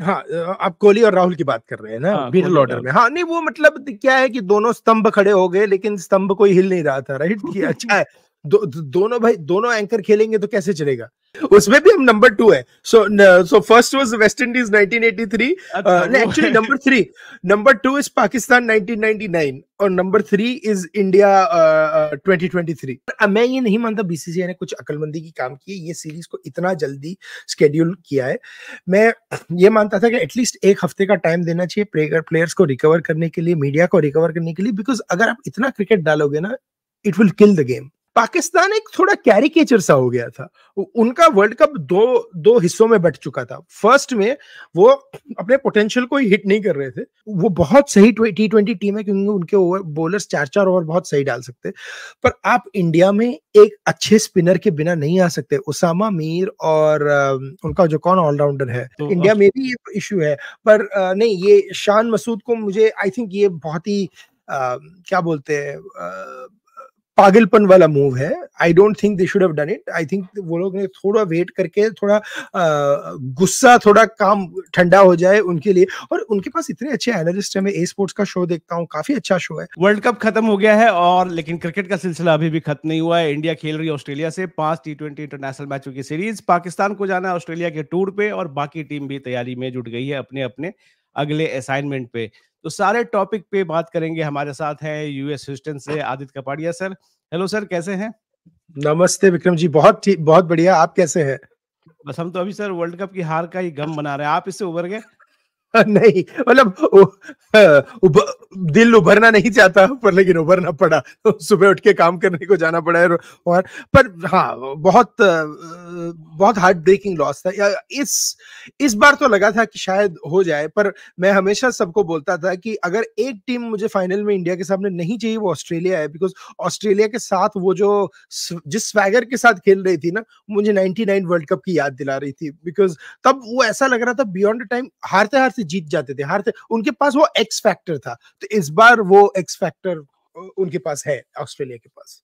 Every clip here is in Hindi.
हाँ आप कोहली और राहुल की बात कर रहे हैं ना मिडल हाँ, ऑर्डर में हाँ नहीं वो मतलब क्या है कि दोनों स्तंभ खड़े हो गए लेकिन स्तंभ कोई हिल नहीं रहा था राइट अच्छा है दो, दो, दोनों भाई दोनों एंकर खेलेंगे तो कैसे चलेगा उसमें भी हम नंबर टू है so so first was West Indies 1983 actually number three number two is Pakistan 1999 और number three is India twenty मैं ये नहीं मानता बीसीसीआई ने कुछ अकलमंदी की काम की ये सीरीज को इतना जल्दी स्केड्यूल किया है मैं ये मानता था कि एटलीस्ट एक हफ्ते का टाइम देना चाहिए प्लेयर प्लेयर्स को रिकवर करने के लिए मीडिया को रिकवर करने के लिए बिकॉज अगर आप इतना क्रिकेट डालोगे ना it will kill the game Pakistan एक थोड़ा कैरिकेचर सा हो गया था उनका वर्ल्ड कप दो दो हिस्सों में बट चुका था फर्स्ट में वो अपने पोटेंशियल को ही हिट नहीं कर रहे थे वो बहुत सही टी ट्वेंटी टीम है क्योंकि उनके ओवर बॉलर्स चार चार ओवर बहुत सही डाल सकते पर आप इंडिया में एक अच्छे स्पिनर के बिना नहीं आ सकते उसामा मीर और उनका जो कौन ऑलराउंडर है तो इंडिया में भी ये इशू है पर नहीं ये शान मसूद को मुझे आई थिंक ये बहुत ही क्या बोलते हैं पागलपन वाला मूव है I don't think they should have done it I think वो लोग ने थोड़ा वेट करके थोड़ा गुस्सा थोड़ा काम ठंडा हो जाए उनके लिए और उनके पास इतने अच्छे एनालिस्ट है मैं ए स्पोर्ट्स का शो देखता हूँ काफी अच्छा शो है वर्ल्ड कप खत्म हो गया है और लेकिन क्रिकेट का सिलसिला अभी भी खत्म नहीं हुआ है इंडिया खेल रही है ऑस्ट्रेलिया से पांच टी ट्वेंटी इंटरनेशनल मैचों की सीरीज पाकिस्तान को जाना है ऑस्ट्रेलिया के टूर पे और बाकी टीम भी तैयारी में जुट गई है अपने अपने अगले असाइनमेंट पे तो सारे टॉपिक पे बात करेंगे हमारे साथ हैं यूएस ह्यूस्टन से Aditya Kapadia sir hello sir कैसे हैं नमस्ते विक्रम जी बहुत ठीक बहुत बढ़िया आप कैसे हैं बस हम तो अभी सर वर्ल्ड कप की हार का ही गम बना रहे हैं आप इससे उभर गए नहीं मतलब दिल उभरना नहीं चाहता पर लेकिन उभरना पड़ा सुबह उठ के काम करने को जाना पड़ा है और पर हाँ बहुत बहुत हार्ट ब्रेकिंग लॉस था इस इस बार तो लगा था कि शायद हो जाए पर मैं हमेशा सबको बोलता था कि अगर एक टीम मुझे फाइनल में इंडिया के सामने नहीं चाहिए वो ऑस्ट्रेलिया है बिकॉज ऑस्ट्रेलिया के साथ वो जो जिस स्वैगर के साथ खेल रही थी ना मुझे नाइनटी वर्ल्ड कप की याद दिला रही थी बिकॉज तब वो ऐसा लग रहा था बियॉन्ड टाइम हारते हारते से जीत जाते थे हारते उनके पास वो एक्स फैक्टर था तो इस बार वो एक्स फैक्टर उनके पास है ऑस्ट्रेलिया के पास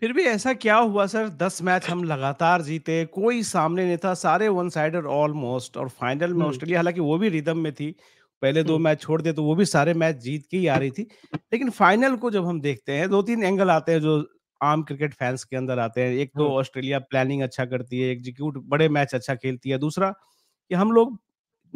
फिर भी ऐसा क्या हुआ सर दस मैच हम लगातार जीते कोई सामने नहीं था सारे वन साइडर ऑलमोस्ट और फाइनल में हम्म। ऑस्ट्रेलिया हालांकि वो भी रिदम में थी पहले दो हम्म। मैच छोड़ दे तो वो भी सारे मैच जीत के ही आ रही थी लेकिन फाइनल को जब हम देखते हैं दो तीन एंगल आते हैं जो आम क्रिकेट फैंस के अंदर आते हैं एक तो हम्म। ऑस्ट्रेलिया प्लानिंग अच्छा करती है एग्जीक्यूट बड़े मैच अच्छा खेलती है दूसरा कि हम लोग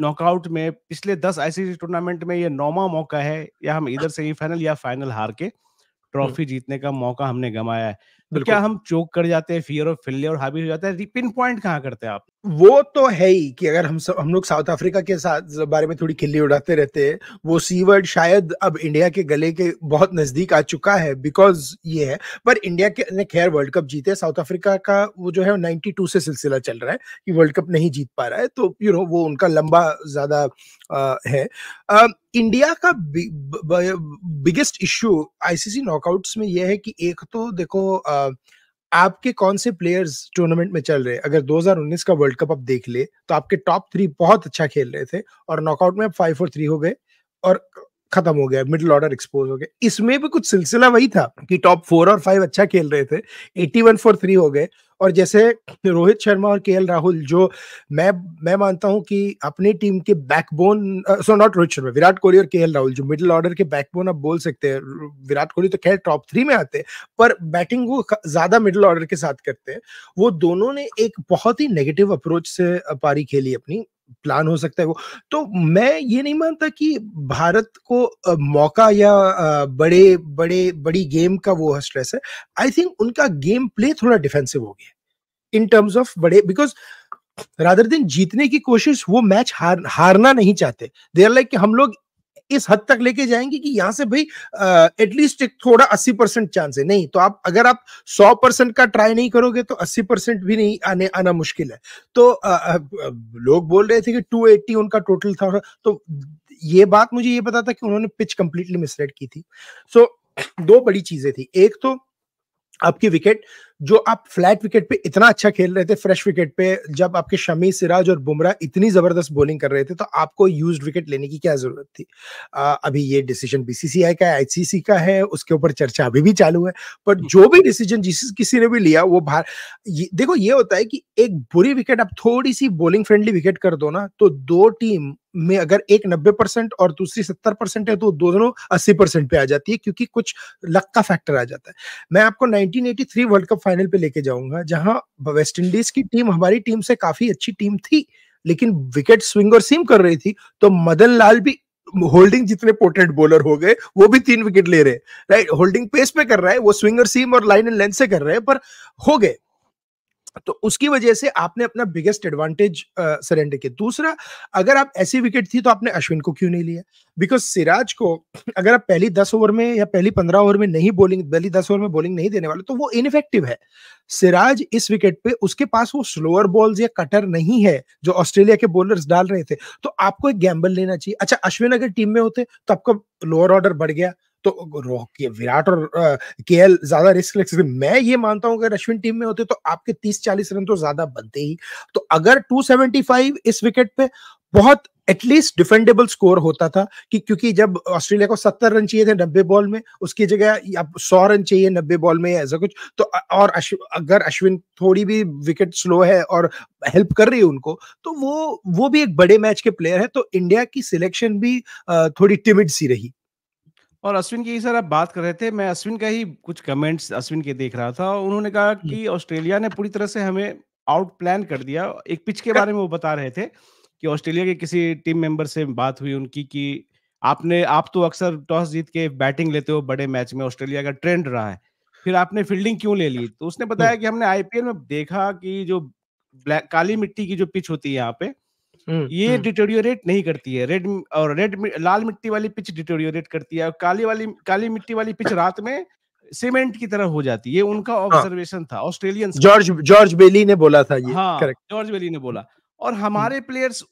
नॉकआउट में पिछले दस आईसीसी टूर्नामेंट में ये नौवा मौका है या हम इधर सेमीफाइनल या फाइनल हार के हम्म। ट्रॉफी जीतने का मौका हमने गमाया है तो क्या हम चोक कर जाते हैं फियर ऑफ फेलियर हावी हो जाता है पिन पॉइंट कहाँ करते हैं आप वो तो है ही कि अगर हम सब हम लोग साउथ अफ्रीका के साथ बारे में थोड़ी खिल्ली उड़ाते रहते हैं वो सीवर्ड शायद अब इंडिया के गले के बहुत नजदीक आ चुका है बिकॉज ये है पर इंडिया के ने खैर वर्ल्ड कप जीते साउथ अफ्रीका का वो जो है 92 से सिलसिला चल रहा है कि वर्ल्ड कप नहीं जीत पा रहा है तो यू नो वो उनका लंबा ज्यादा है आ, इंडिया का बिगेस्ट इश्यू आईसीसी नॉकआउट्स में यह है कि एक तो देखो आ, आपके कौन से प्लेयर्स टूर्नामेंट में चल रहे अगर 2019 का वर्ल्ड कप आप देख ले तो आपके टॉप थ्री बहुत अच्छा खेल रहे थे और नॉकआउट में आप फाइव और थ्री हो गए खत्म हो गया मिडिल ऑर्डर एक्सपोज हो गया इसमें भी कुछ सिलसिला वही था कि टॉप फोर और फाइव अच्छा खेल रहे थे एट्टी वन फॉर थ्री हो गए और जैसे रोहित शर्मा और के राहुल जो मैं मैं मानता हूं कि अपनी टीम के backbone so not Rohit Sharma Virat Kohli और के राहुल जो मिडिल ऑर्डर के बैकबोन आप बोल सकते हैं विराट कोहली तो खैर टॉप थ्री में आते हैं पर बैटिंग वो ज्यादा मिडिल ऑर्डर के साथ करते हैं वो दोनों ने एक बहुत ही नेगेटिव अप्रोच से पारी खेली अपनी प्लान हो सकता है वो तो मैं ये नहीं मानता कि भारत को आ, मौका या आ, बड़े बड़े बड़ी गेम का वो स्ट्रेस है आई थिंक उनका गेम प्ले थोड़ा डिफेंसिव हो गया इन टर्म्स ऑफ बड़े बिकॉज राधर दिन जीतने की कोशिश वो मैच हार हारना नहीं चाहते दे आर लाइक हम लोग इस हद तक लेके जाएंगे कि यहां से भाई एटलीस्ट एक थोड़ा अस्सी परसेंट चांस है नहीं तो आप अगर आप सौ परसेंट का ट्राई नहीं करोगे तो अस्सी परसेंट भी नहीं आने आना मुश्किल है तो आ, आ, लोग बोल रहे थे कि टू एट्टी उनका टोटल था तो ये बात मुझे ये पता था कि उन्होंने पिच कंप्लीटली मिसरेड की थी सो so, दो बड़ी चीजें थी एक तो आपकी विकेट जो आप फ्लैट विकेट पे इतना अच्छा खेल रहे थे फ्रेश विकेट पे जब आपके शमी सिराज और बुमराह इतनी जबरदस्त बॉलिंग कर रहे थे तो आपको यूज्ड विकेट लेने की क्या जरूरत थी आ, अभी ये डिसीजन बीसीसीआई का है आईसीसी का है उसके ऊपर चर्चा अभी भी चालू है पर हम्म। जो भी डिसीजन जिस किसी ने भी लिया वो बाहर देखो ये होता है कि एक बुरी विकेट आप थोड़ी सी बॉलिंग फ्रेंडली विकेट कर दो ना तो दो टीम में अगर एक नब्बे परसेंट और दूसरी सत्तर परसेंट है तो दोनों अस्सी परसेंट पे आ जाती है क्योंकि कुछ लक का फैक्टर आ जाता है मैं आपको 1983 वर्ल्ड कप फाइनल पे लेके जाऊंगा जहां वेस्ट इंडीज की टीम हमारी टीम से काफी अच्छी टीम थी लेकिन विकेट स्विंग और सीम कर रही थी तो मदन लाल भी होल्डिंग जितने पोर्टेंट बॉलर हो गए वो भी तीन विकेट ले रहे राइट होल्डिंग पेस पे कर रहा है वो स्विंग और सीम और लाइन एंड लेंथ से कर रहे हैं पर हो गए तो उसकी वजह से आपने अपना बिगेस्ट एडवांटेज सरेंडर किया दूसरा अगर आप ऐसी विकेट थी तो आपने अश्विन को क्यों नहीं लिया बिकॉज सिराज को अगर आप पहली दस ओवर में या पहली पंद्रह ओवर में नहीं बोलिंग पहली दस ओवर में बॉलिंग नहीं देने वाले तो वो इनफेक्टिव है सिराज इस विकेट पे उसके पास वो स्लोअर बॉल्स या कटर नहीं है जो ऑस्ट्रेलिया के बॉलर्स डाल रहे थे तो आपको एक गैम्बल लेना चाहिए अच्छा अश्विन अगर टीम में होते तो आपका लोअर ऑर्डर बढ़ गया तो विराट और के एल ज्यादा रिस्क ले सकते मैं ये मानता हूं अगर अश्विन टीम में होते तो आपके तीस चालीस रन तो ज्यादा बनते ही तो अगर टू सेवेंटी फाइव इस विकेट पे बहुत एटलीस्ट डिफेंडेबल स्कोर होता था कि क्योंकि जब ऑस्ट्रेलिया को सत्तर रन चाहिए थे नब्बे बॉल में उसकी जगह अब सौ रन चाहिए नब्बे बॉल में ऐसा कुछ तो और अश्व, अगर अश्विन थोड़ी भी विकेट स्लो है और हेल्प कर रही है उनको तो वो वो भी एक बड़े मैच के प्लेयर है तो इंडिया की सिलेक्शन भी थोड़ी टिमिड सी रही और अश्विन की सर आप बात कर रहे थे मैं अश्विन का ही कुछ कमेंट्स अश्विन के देख रहा था उन्होंने कहा कि ऑस्ट्रेलिया ने पूरी तरह से हमें आउट प्लान कर दिया एक पिच के बारे में वो बता रहे थे कि ऑस्ट्रेलिया के किसी टीम मेंबर से बात हुई उनकी कि आपने आप तो अक्सर टॉस जीत के बैटिंग लेते हो बड़े मैच में ऑस्ट्रेलिया का ट्रेंड रहा है फिर आपने फील्डिंग क्यों ले ली तो उसने बताया हम्म। कि हमने आईपीएल में देखा कि जो ब्लैक काली मिट्टी की जो पिच होती है यहाँ पे हम्म, ये हम्म। डिटोरियोरेट नहीं करती है रेड और रेड लाल मिट्टी वाली पिच डिटोरियोरेट करती है और काली वाली काली मिट्टी वाली पिच रात में सीमेंट की तरह हो जाती है ये उनका ऑब्जर्वेशन हाँ। था ऑस्ट्रेलियन जॉर्ज जॉर्ज बेली ने बोला था ये हाँ, जॉर्ज बेली ने बोला और हम्म। हमारे प्लेयर्स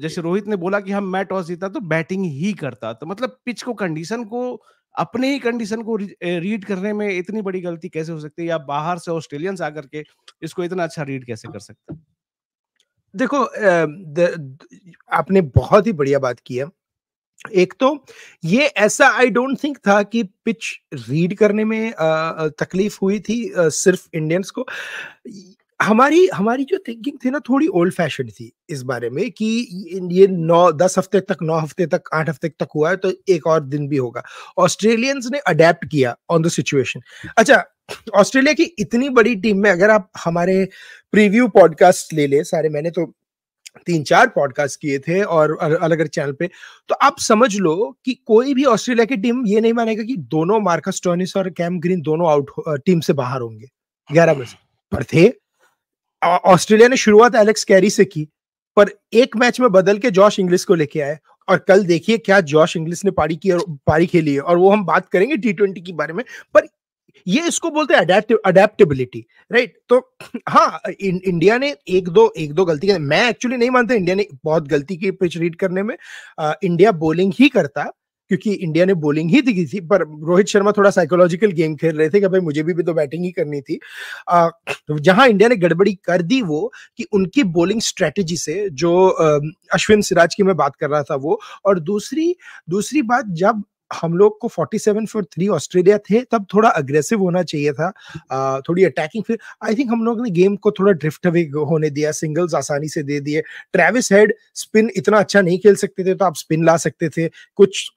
जैसे रोहित ने बोला कि हम मैट टॉस जीता तो बैटिंग ही करता तो मतलब पिच को कंडीशन को अपने ही कंडीशन को रीड करने में इतनी बड़ी गलती कैसे हो सकती है या बाहर से ऑस्ट्रेलियंस आकर के इसको इतना अच्छा रीड कैसे कर सकते हैं देखो आपने बहुत ही बढ़िया बात की है एक तो ये ऐसा आई डोंट थिंक था कि पिच रीड करने में तकलीफ हुई थी सिर्फ इंडियंस को हमारी हमारी जो थिंकिंग थी ना थोड़ी ओल्ड फैशन थी इस बारे में कि ये नौ दस हफ्ते तक नौ हफ्ते तक आठ हफ्ते तक हुआ है तो एक और दिन भी होगा ऑस्ट्रेलियंस ने अडेप्ट किया ऑन द सिचुएशन अच्छा ऑस्ट्रेलिया की इतनी बड़ी टीम में अगर आप हमारे प्रीव्यू पॉडकास्ट ले ले सारे मैंने तो तीन चार पॉडकास्ट किए थे और अलग अलग चैनल पे तो आप समझ लो कि कोई भी ऑस्ट्रेलिया की टीम ये नहीं मानेगा कि दोनों मार्कस टोनिस और कैम ग्रीन दोनों आउट टीम से बाहर होंगे ग्यारह बजे पर थे ऑस्ट्रेलिया ने शुरुआत एलेक्स कैरी से की पर एक मैच में बदल के जॉश इंग्लिस को लेके आए और कल देखिए क्या जॉश इंग्लिस ने पारी की और पारी खेली है और वो हम बात करेंगे टी ट्वेंटी के बारे में पर ये इसको बोलते हैं अडेप्टिव अडेप्टेबिलिटी राइट तो हाँ इन, इंडिया ने एक दो एक दो गलती की मैं एक्चुअली नहीं मानता इंडिया ने बहुत गलती की पिच रीड करने में आ, इंडिया बोलिंग ही करता क्योंकि इंडिया ने बोलिंग ही दिखी थी पर रोहित शर्मा थोड़ा साइकोलॉजिकल गेम खेल रहे थे कि भाई मुझे भी, भी तो बैटिंग ही करनी थी जहां इंडिया ने गड़बड़ी कर दी वो कि उनकी बोलिंग स्ट्रेटेजी से जो अश्विन सिराज की मैं बात कर रहा था वो और दूसरी दूसरी बात जब हम लोग को 47 फॉर थ्री ऑस्ट्रेलिया थे तब थोड़ा अग्रेसिव होना चाहिए था आ, थोड़ी अटैकिंग फिर आई थिंक हम लोग ने गेम को थोड़ा ड्रिफ्ट अवे होने दिया सिंगल्स आसानी से दे दिए ट्रेविस हेड स्पिन इतना अच्छा नहीं खेल सकते थे तो आप स्पिन ला सकते थे कुछ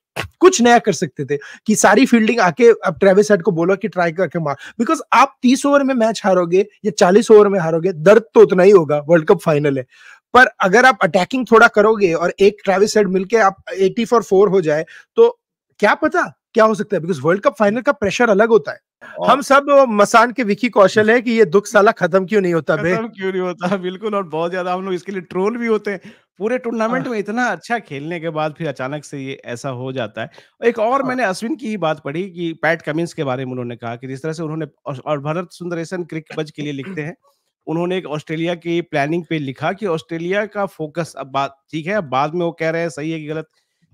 कुछ नया कर सकते थे कि सारी फील्डिंग आके अब ट्रेविस हेड को बोलो कि ट्राई करके मार बिकॉज आप तीस ओवर में मैच हारोगे या चालीस ओवर में हारोगे दर्द तो उतना ही होगा वर्ल्ड कप फाइनल है पर अगर आप अटैकिंग थोड़ा करोगे और एक ट्रेविस हेड मिलके आप एटी फॉर फोर हो जाए तो क्या पता क्या हो सकता है बिकॉज वर्ल्ड कप फाइनल का प्रेशर अलग होता है हम सब मसान के विकी कौशल है कि ये दुख साला खत्म क्यों नहीं होता खत्म क्यों नहीं होता बिल्कुल और बहुत ज्यादा हम लोग इसके लिए ट्रोल भी होते हैं पूरे टूर्नामेंट हाँ। में इतना अच्छा खेलने के बाद फिर अचानक से ये ऐसा हो जाता है एक और हाँ। मैंने अश्विन की ही बात पढ़ी कि पैट कमिंस के बारे में उन्होंने कहा कि जिस तरह से उन्होंने और भरत सुंदरेशन क्रिकेट बज के लिए लिखते हैं उन्होंने एक ऑस्ट्रेलिया की प्लानिंग पे लिखा कि ऑस्ट्रेलिया का फोकस अब बात ठीक है बाद में वो कह रहे हैं सही है कि गलत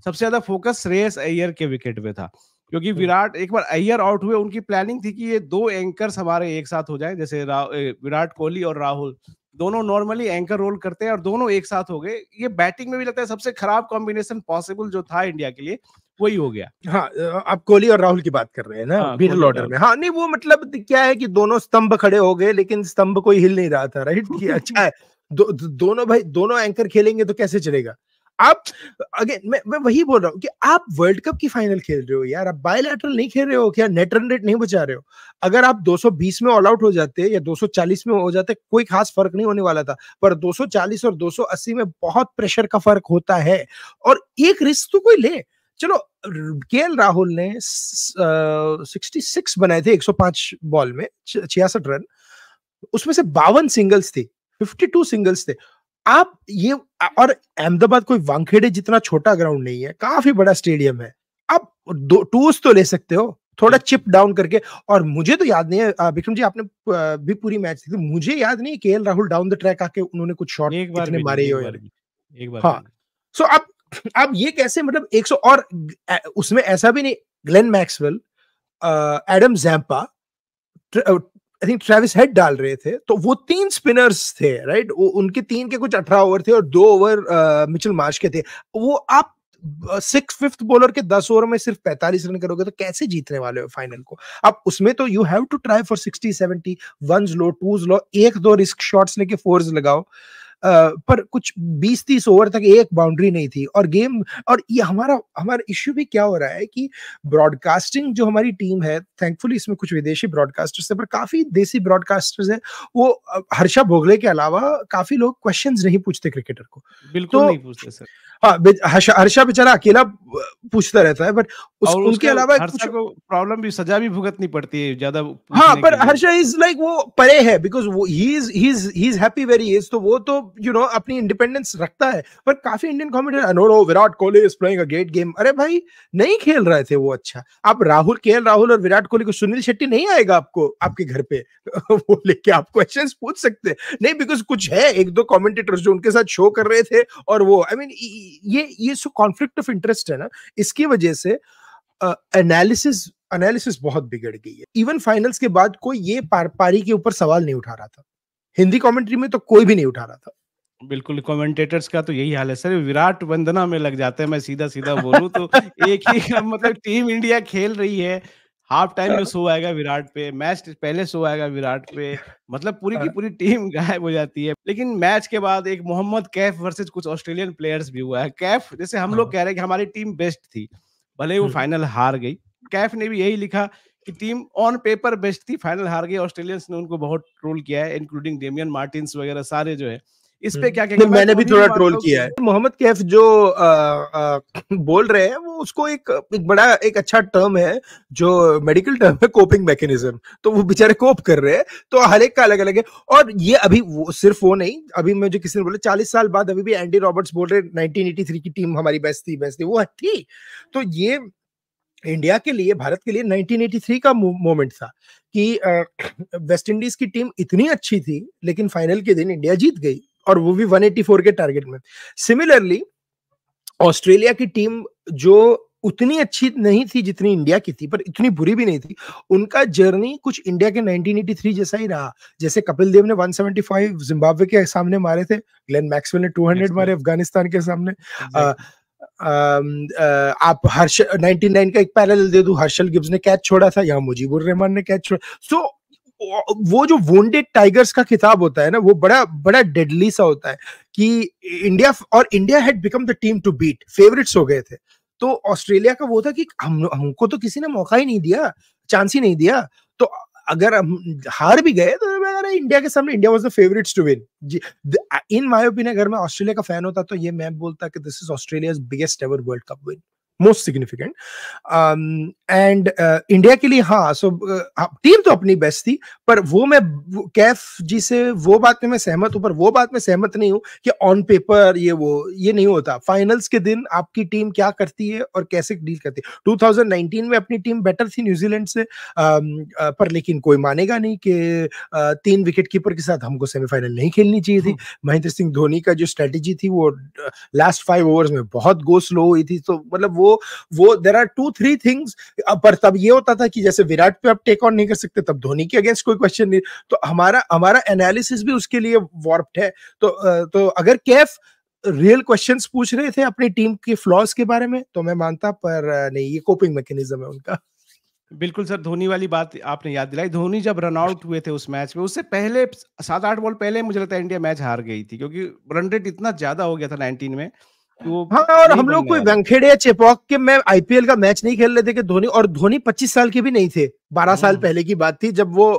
सबसे ज्यादा फोकस रेस अयर के विकेट पे था क्योंकि हम्म। विराट एक बार अय्यर आउट हुए उनकी प्लानिंग थी कि ये दो एंकर हमारे एक साथ हो जाए जैसे विराट कोहली और राहुल दोनों नॉर्मली एंकर रोल करते हैं और दोनों एक साथ हो गए ये बैटिंग में भी लगता है सबसे खराब कॉम्बिनेशन पॉसिबल जो था इंडिया के लिए वही हो गया हाँ आप कोहली और राहुल की बात कर रहे हैं ना हाँ, मिडिल ऑर्डर में हाँ नहीं वो मतलब क्या है कि दोनों स्तंभ खड़े हो गए लेकिन स्तंभ कोई हिल नहीं रहा था राइट अच्छा है दो, दो, दोनों भाई दोनों एंकर खेलेंगे तो कैसे चलेगा आप अगेन मैं, मैं वही बोल रहा हूँ कि आप वर्ल्ड कप की फाइनल खेल रहे हो यार आप बायोलैटरल नहीं खेल रहे हो क्या नेट रन रेट नहीं बचा रहे हो अगर आप 220 में ऑल आउट हो जाते या 240 में हो जाते कोई खास फर्क नहीं होने वाला था पर 240 और 280 में बहुत प्रेशर का फर्क होता है और एक रिस्क तो कोई ले चलो के राहुल ने सिक्सटी सिक्स बनाए थे एक बॉल में छियासठ रन उसमें से बावन सिंगल्स थी 52 सिंगल्स थे आप ये और अहमदाबाद कोई वानखेड़े जितना छोटा ग्राउंड नहीं है काफी बड़ा स्टेडियम है आप दो टूर्स तो ले सकते हो थोड़ा चिप डाउन करके और मुझे तो याद नहीं है विक्रम जी आपने भी पूरी मैच देखी मुझे याद नहीं के राहुल डाउन द ट्रैक आके उन्होंने कुछ शॉट बार मारे एक बार हाँ सो अब अब ये कैसे मतलब 100 और उसमें ऐसा भी नहीं Glenn Maxwell Adam Zampa I think Travis Head डाल रहे थे तो वो तीन स्पिनर्स थे राइट right? उनके तीन के कुछ अठारह ओवर थे और दो ओवर मिचल मार्च के थे वो आप सिक्स फिफ्थ बॉलर के दस ओवर में सिर्फ पैंतालीस रन करोगे तो कैसे जीतने वाले हो फाइनल को अब उसमें तो you have to try for sixty seventy one लो टूज लो एक दो रिस्क शॉट्स लेके फोर्स लगाओ पर कुछ 20-30 ओवर तक एक बाउंड्री नहीं थी और गेम और ये हमारा हमारा इश्यू भी क्या हो रहा है कि ब्रॉडकास्टिंग जो हमारी टीम है थैंकफुली इसमें कुछ विदेशी ब्रॉडकास्टर्स है पर काफी देसी ब्रॉडकास्टर्स है वो हर्षा भोगले के अलावा काफी लोग क्वेश्चन नहीं पूछते क्रिकेटर को बिल्कुल तो, नहीं पूछते सर हाँ हर्षा बेचारा अकेला पूछता रहता है बट उस, उसके अलावा कुछ को प्रॉब्लम भी सजा भी भुगतनी पड़ती है ज्यादा हाँ पर हर्षा इज लाइक वो परे है because he is he is happy very is तो वो तो यू नो अपनी इंडिपेंडेंस रखता है पर काफी Indian commentator no no Virat Kohli is playing a great game अरे भाई नहीं खेल रहे थे वो अच्छा आप राहुल के राहुल और विराट कोहली को सुनील शेट्टी नहीं आएगा आपको आपके घर पे वो लेके आप क्वेश्चन पूछ सकते हैं नहीं बिकॉज कुछ है एक दो कॉमेंटेटर्स जो उनके साथ शो कर रहे थे और वो आई I मीन mean, ये ये सो कॉन्फ्लिक्ट ऑफ इंटरेस्ट है ना इसकी वजह से एनालिसिस uh, एनालिसिस बहुत बिगड़ गई है इवन फाइनल्स के बाद कोई ये पार, पारी के ऊपर सवाल नहीं उठा रहा था हिंदी कमेंट्री में तो कोई भी नहीं उठा रहा था बिल्कुल कमेंटेटर्स का तो यही हाल है सर विराट वंदना में लग जाते हैं मैं सीधा सीधा बोलूं तो एक ही मतलब टीम इंडिया खेल रही है हाफ टाइम में सो आएगा विराट पे मैच पहले सो आएगा विराट पे मतलब पूरी की हाँ। पूरी टीम गायब हो जाती है लेकिन मैच के बाद एक मोहम्मद कैफ वर्सेस कुछ ऑस्ट्रेलियन प्लेयर्स भी हुआ है कैफ जैसे हम लोग हाँ। कह रहे हैं कि हमारी टीम बेस्ट थी भले वो हम्म। फाइनल हार गई कैफ ने भी यही लिखा कि टीम ऑन पेपर बेस्ट थी फाइनल हार गई ऑस्ट्रेलियंस ने उनको बहुत ट्रोल किया है इंक्लूडिंग डेमियन मार्टिन वगैरह सारे जो है इस पे हम्म। क्या कहेंगे मैंने तो भी थोड़ा ट्रोल किया है मोहम्मद कैफ जो बोल रहे हैं वो उसको एक एक बड़ा एक अच्छा टर्म है जो मेडिकल टर्म है कोपिंग मैकेनिज्म तो वो बेचारे कोप कर रहे हैं तो हर एक का अलग अलग है और ये अभी वो, सिर्फ वो नहीं अभी जो किसी ने बोला चालीस साल बाद अभी भी एंडी रॉबर्ट्स बोल रहे नाइनटीन की टीम हमारी बेस्ट थी बेस्ट थी वो थी तो ये इंडिया के लिए भारत के लिए 1983 का मोमेंट था कि वेस्ट इंडीज की टीम इतनी अच्छी थी लेकिन फाइनल के दिन इंडिया जीत गई और वो भी 184 के टारगेट में सिमिलरली ऑस्ट्रेलिया की टीम जो उतनी अच्छी नहीं थी जितनी इंडिया की थी पर इतनी बुरी भी नहीं थी उनका जर्नी कुछ इंडिया के 1983 जैसा ही रहा जैसे कपिल देव ने 175 जिम्बाब्वे के सामने मारे थे ग्लेन मैक्सवेल ने 200 मारे अफगानिस्तान के सामने आप हर्ष 99 का एक पैरेलल दे दू हर्षल गिब्स ने कैच छोड़ा था यहाँ मुजीबुर रहमान ने कैच छोड़ा सो so, वो जो वोंडेड टाइगर्स का खिताब होता है ना वो बड़ा बड़ा डेडली सा होता है कि इंडिया और India had become the team to beat favourites हो गए थे तो ऑस्ट्रेलिया का वो था कि हम हमको तो किसी ने मौका ही नहीं दिया चांस ही नहीं दिया तो अगर हम हार भी गए तो अगर इंडिया के सामने India was the favourites to win in my opinion अगर मैं ऑस्ट्रेलिया का फैन होता तो ये मैं बोलता कि this is Australia's biggest ever world cup win most significant and India के लिए हाँ सो टीम uh, हाँ, तो अपनी बेस्ट थी पर वो मैं कैफ जी से वो बात में मैं सहमत हूं पर वो बात में सहमत नहीं हूं कि ऑन पेपर ये वो ये नहीं होता फाइनल्स के दिन आपकी टीम क्या करती है और कैसे डील करती है 2019 में अपनी टीम बेटर थी न्यूजीलैंड से um, uh, पर लेकिन कोई मानेगा नहीं कि uh, तीन विकेट कीपर के साथ हमको सेमीफाइनल नहीं खेलनी चाहिए थी हम्म। महेंद्र सिंह धोनी का जो स्ट्रेटेजी थी वो लास्ट फाइव ओवर्स में बहुत गो स्लो हुई थी तो मतलब वो वो वो there are two three things पर तब ये होता था कि जैसे विराट पे आप टेक ऑन नहीं कर सकते तब धोनी के अगेंस्ट कोई क्वेश्चन नहीं तो हमारा हमारा एनालिसिस भी उसके लिए वॉर्प्ड है तो तो अगर कैफ रियल क्वेश्चंस पूछ रहे थे अपनी टीम के फ्लॉज के बारे में तो मैं मानता पर नहीं ये कोपिंग मैकेनिज्म है उनका बिल्कुल सर धोनी वाली बात आपने याद दिलाई धोनी जब रन आउट हुए थे उस मैच में उससे पहले सात आठ बॉल पहले मुझे लगता है इंडिया मैच हार गई थी क्योंकि रन रेट इतना ज्यादा हो गया था नाइनटीन में हाँ और हम लोग कोई वेंखेड़े चेपॉक के मैं आईपीएल का मैच नहीं खेल रहे थे कि धोनी और धोनी 25 साल के भी नहीं थे 12 साल हम्म। पहले की बात थी जब वो